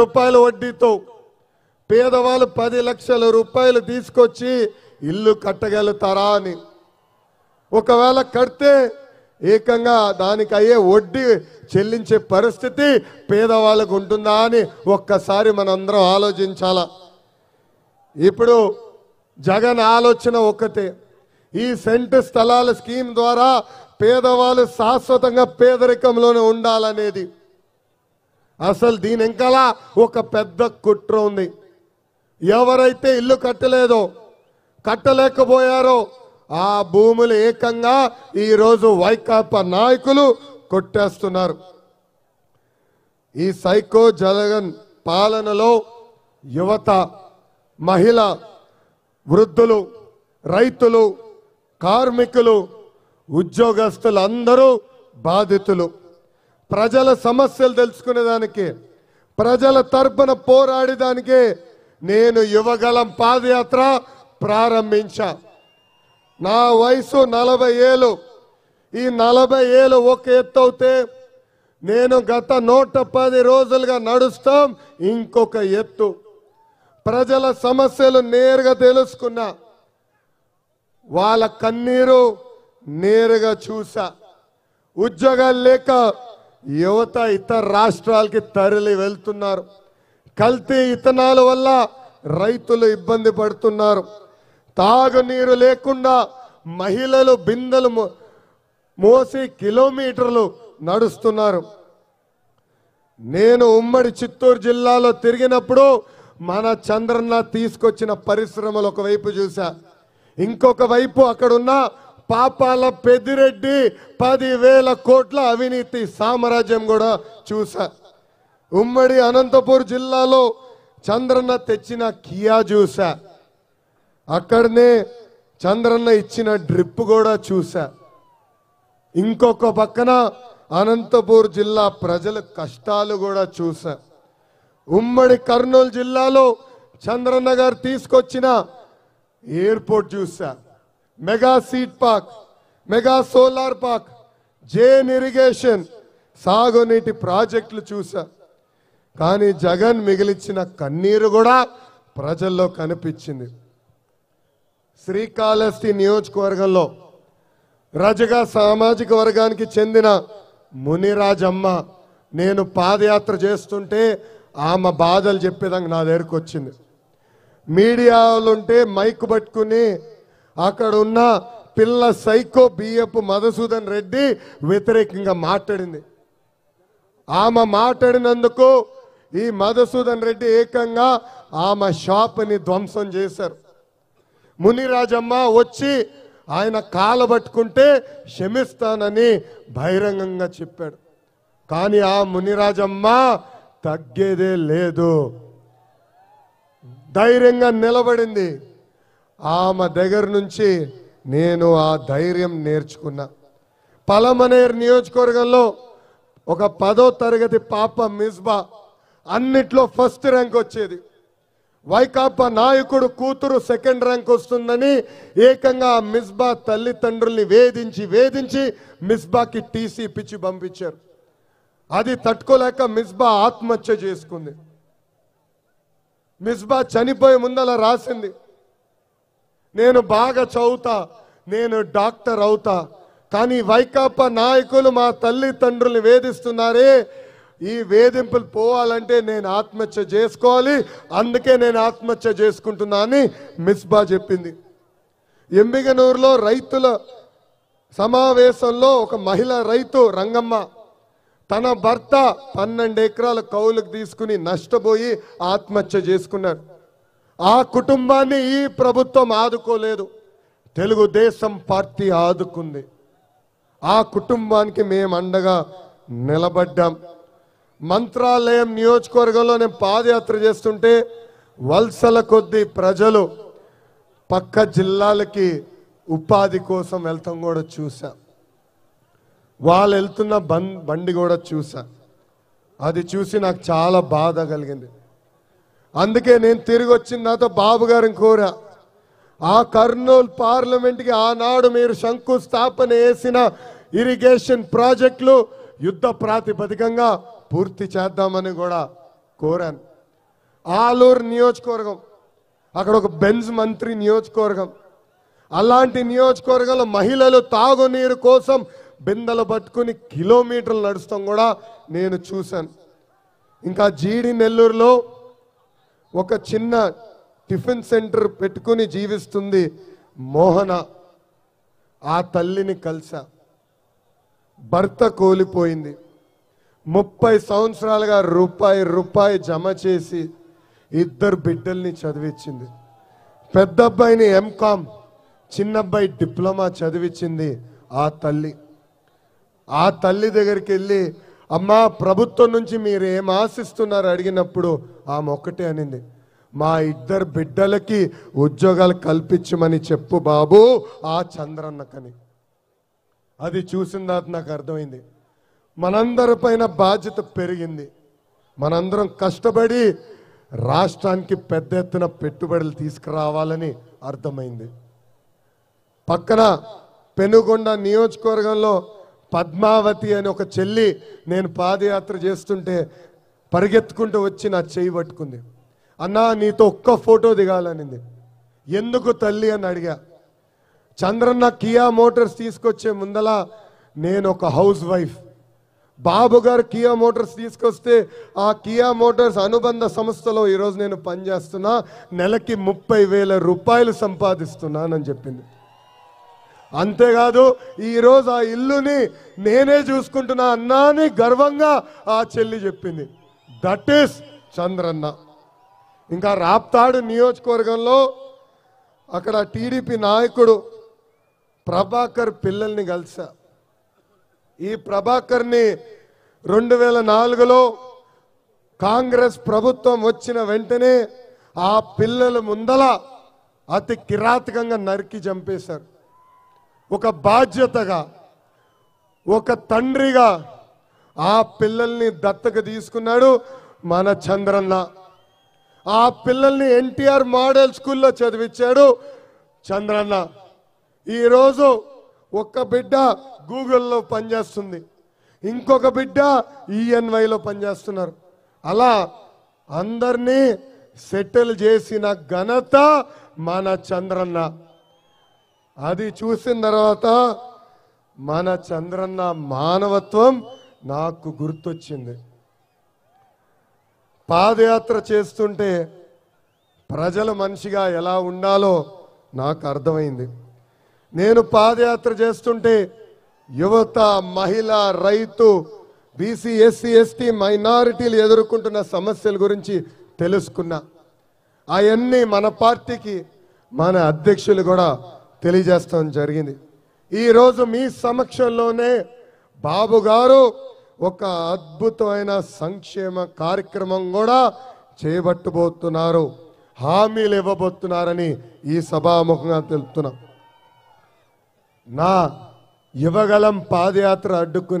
రూపాయల వడ్డీతో పేదవాళ్ళు పది లక్షల రూపాయలు తీసుకొచ్చి ఇల్లు కట్టగలుగుతారా అని ఒకవేళ కడితే ఏకంగా దానికి అయ్యే వడ్డీ చెల్లించే పరిస్థితి పేదవాళ్ళకు ఉంటుందా అని ఒక్కసారి మనందరం ఆలోచించాలా ఇప్పుడు జగన్ ఆలోచన ఒకటే ఈ సెంటు స్థలాల స్కీమ్ ద్వారా పేదవాళ్ళు శాశ్వతంగా పేదరికంలోనే ఉండాలనేది అసలు దీని వెనకాల ఒక పెద్ద కుట్ర ఉంది ఎవరైతే ఇల్లు కట్టలేదో కట్టలేకపోయారో ఆ భూములు ఏకంగా ఈరోజు వైకాపా నాయకులు కొట్టేస్తున్నారు ఈ సైకో జగన్ పాలనలో యువత మహిళ వృద్ధులు రైతులు కార్మికులు ఉద్యోగస్తులు అందరూ బాధితులు ప్రజల సమస్యలు తెలుసుకునేదానికి ప్రజల తరపున పోరాడేదానికి నేను యువగలం పాదయాత్ర ప్రారంభించా నా వయసు నలభై ఏళ్ళు ఈ నలభై ఏళ్ళు ఒక ఎత్తు అవుతే నేను గత నూట పది రోజులుగా నడుస్తాం ఇంకొక ఎత్తు ప్రజల సమస్యలు నేరుగా తెలుసుకున్నా వాళ్ళ కన్నీరు నేరుగా చూసా ఉద్యోగాలు లేక యువత ఇతర రాష్ట్రాలకి తరలి వెళ్తున్నారు కల్తీ ఇతనాల వల్ల రైతులు ఇబ్బంది పడుతున్నారు తాగునీరు లేకుండా మహిళలు బిందెలు మోసి కిలోమీటర్లు నడుస్తున్నారు నేను ఉమ్మడి చిత్తూరు జిల్లాలో తిరిగినప్పుడు మన చంద్రన్న తీసుకొచ్చిన పరిశ్రమలు ఒకవైపు చూశా ఇంకొక వైపు అక్కడున్న పాపాల పెద్దిరెడ్డి పదివేల కోట్ల అవినీతి సామ్రాజ్యం కూడా చూసా ఉమ్మడి అనంతపూర్ జిల్లాలో చంద్రన్న తెచ్చిన కియా చూసా అక్కడనే చంద్రన్న ఇచ్చిన డ్రిప్ కూడా చూసా ఇంకొక పక్కన అనంతపూర్ జిల్లా ప్రజల కష్టాలు కూడా చూసా ఉమ్మడి కర్నూలు జిల్లాలో చంద్రన్న గారు తీసుకొచ్చిన ఎయిర్పోర్ట్ చూసా mega seed park mega solar park జేన్ ఇరిగేషన్ సాగునీటి ప్రాజెక్టులు చూసా కానీ జగన్ మిగిలిచ్చిన కన్నీరు కూడా ప్రజల్లో కనిపించింది శ్రీకాళహస్తి నియోజకవర్గంలో రజగా సామాజిక వర్గానికి చెందిన మునిరాజమ్మ నేను పాదయాత్ర చేస్తుంటే ఆమె బాధలు చెప్పేదానికి నా దగ్గరకు వచ్చింది మీడియాలుంటే మైక్ పట్టుకుని అక్కడ ఉన్న పిల్ల సైకో బిఎఫ్ మధుసూదన్ రెడ్డి వ్యతిరేకంగా మాట్లాడింది ఆమె మాట్లాడినందుకు ఈ మధుసూదన్ రెడ్డి ఏకంగా ఆమె షాప్ని ధ్వంసం చేశారు మునిరాజమ్మ వచ్చి ఆయన కాల పట్టుకుంటే క్షమిస్తానని బహిరంగంగా చెప్పాడు కానీ ఆ మునిరాజమ్మ తగ్గేదే లేదు ధైర్యంగా నిలబడింది ఆమె దగ్గర నుంచి నేను ఆ ధైర్యం నేర్చుకున్నా పలమనేర్ నియోజకవర్గంలో ఒక పదో తరగతి పాప మిస్బా అన్నిట్లో ఫస్ట్ ర్యాంక్ వచ్చేది వైకాపా నాయకుడు కూతురు సెకండ్ ర్యాంక్ వస్తుందని ఏకంగా మిస్బా తల్లిదండ్రుల్ని వేధించి వేధించి మిస్బాకి టీసీ పిచ్చి పంపించారు అది తట్టుకోలేక మిస్బా ఆత్మహత్య చేసుకుంది మిస్బా చనిపోయే ముందలా రాసింది నేను బాగా చదువుతా నేను డాక్టర్ అవుతా కానీ వైకాపా నాయకులు మా తల్లిదండ్రుల్ని వేధిస్తున్నారే ఈ వేధింపులు పోవాలంటే నేను ఆత్మహత్య చేసుకోవాలి అందుకే నేను ఆత్మహత్య చేసుకుంటున్నా అని మిస్బా చెప్పింది ఎంబిగనూరులో రైతుల సమావేశంలో ఒక మహిళ రైతు రంగమ్మ తన భర్త పన్నెండు ఎకరాల కౌలుకు తీసుకుని నష్టపోయి ఆత్మహత్య చేసుకున్నాడు ఆ కుటుంబాన్ని ఈ ప్రభుత్వం ఆదుకోలేదు తెలుగుదేశం పార్టీ ఆదుకుంది ఆ కుటుంబానికి మేము అండగా నిలబడ్డాం మంత్రాలయం నియోజకవర్గంలో నేను పాదయాత్ర చేస్తుంటే వలసల కొద్దీ ప్రజలు పక్క జిల్లాలకి ఉపాధి కోసం వెళ్తాం కూడా చూసా వాళ్ళు వెళ్తున్న బండి కూడా చూసా అది చూసి నాకు చాలా బాధ కలిగింది అందుకే నేను తిరిగి వచ్చిన నాతో బాబు గారిని కోరా ఆ కర్నూలు పార్లమెంట్కి ఆనాడు మీరు శంకుస్థాపన వేసిన ఇరిగేషన్ ప్రాజెక్టులు యుద్ధ ప్రాతిపదికంగా పూర్తి చేద్దామని కూడా కోరాను ఆలూరు నియోజకవర్గం అక్కడ ఒక బెంజ్ మంత్రి నియోజకవర్గం అలాంటి నియోజకవర్గంలో మహిళలు తాగునీరు కోసం బిందెలు పట్టుకుని కిలోమీటర్లు నడుస్తాం కూడా నేను చూశాను ఇంకా జీడి నెల్లూరులో ఒక చిన్న టిఫిన్ సెంటర్ పెట్టుకుని జీవిస్తుంది మోహన ఆ తల్లిని కలిసా భర్త కోల్పోయింది ముప్పై సంవత్సరాలుగా రూపాయి రూపాయి జమ చేసి ఇద్దరు బిడ్డల్ని చదివించింది పెద్ద అబ్బాయిని ఎంకామ్ చిన్నబ్బాయి డిప్లొమా చదివించింది ఆ తల్లి ఆ తల్లి దగ్గరికి వెళ్ళి అమ్మ ప్రభుత్వం నుంచి మీరు ఏం ఆశిస్తున్నారు అడిగినప్పుడు ఆమె ఒక్కటే అనింది మా ఇద్దరు బిడ్డలకి ఉద్యోగాలు కల్పించమని చెప్పు బాబు ఆ చంద్రన్నకని అది చూసిన తర్వాత నాకు అర్థమైంది మనందరి పైన బాధ్యత పెరిగింది మనందరం కష్టపడి రాష్ట్రానికి పెద్ద ఎత్తున పెట్టుబడులు తీసుకురావాలని అర్థమైంది పక్కన పెనుగొండ నియోజకవర్గంలో పద్మావతి అని ఒక చెల్లి నేను పాదయాత్ర చేస్తుంటే పరిగెత్తుకుంటూ వచ్చి నా చేయి పట్టుకుంది అన్నా నీతో ఒక్క ఫోటో దిగాలనింది ఎందుకు తల్లి అని అడిగా చంద్రన్న కియా మోటార్స్ తీసుకొచ్చే ముందల నేను ఒక హౌస్ వైఫ్ బాబు గారు కియా మోటార్స్ తీసుకొస్తే ఆ కియా మోటార్స్ అనుబంధ సంస్థలో ఈరోజు నేను పనిచేస్తున్నా నెలకి ముప్పై వేల రూపాయలు సంపాదిస్తున్నానని చెప్పింది అంతేకాదు ఈరోజు ఆ ఇల్లుని నేనే చూసుకుంటున్నా అన్నాని అని గర్వంగా ఆ చెల్లి చెప్పింది దట్ ఈస్ చంద్రన్న ఇంకా రాప్తాడు నియోజకవర్గంలో అక్కడ టీడీపీ నాయకుడు ప్రభాకర్ పిల్లల్ని కలిసా ఈ ప్రభాకర్ని రెండు వేల నాలుగులో కాంగ్రెస్ ప్రభుత్వం వచ్చిన వెంటనే ఆ పిల్లల ముందల అతి కిరాతకంగా నరికి చంపేశారు ఒక బాధ్యతగా ఒక తండ్రిగా ఆ పిల్లల్ని దత్తక తీసుకున్నాడు మన చంద్రన్న ఆ పిల్లల్ని ఎన్టీఆర్ మోడల్ స్కూల్లో చదివించాడు చంద్రన్న ఈరోజు ఒక్క బిడ్డ గూగుల్లో పనిచేస్తుంది ఇంకొక బిడ్డ ఈఎన్వైలో పనిచేస్తున్నారు అలా అందరినీ సెటిల్ చేసిన ఘనత మన చంద్రన్న అది చూసిన తర్వాత మన చంద్రన్న మానవత్వం నాకు గుర్తొచ్చింది పాదయాత్ర చేస్తుంటే ప్రజల మనిషిగా ఎలా ఉండాలో నాకు అర్థమైంది నేను పాదయాత్ర చేస్తుంటే యువత మహిళ రైతు బీసీ ఎస్సీ ఎస్టీ మైనారిటీలు ఎదుర్కొంటున్న సమస్యల గురించి తెలుసుకున్నా అవన్నీ మన పార్టీకి మన అధ్యక్షులు కూడా తెలియజేస్తాం జరిగింది ఈరోజు మీ సమక్షంలోనే బాబు గారు ఒక అద్భుతమైన సంక్షేమ కార్యక్రమం కూడా చేపట్టబోతున్నారు హామీలు ఇవ్వబోతున్నారని ఈ సభాముఖంగా తెలుపుతున్నాం నా యువగలం పాదయాత్ర అడ్డుకునే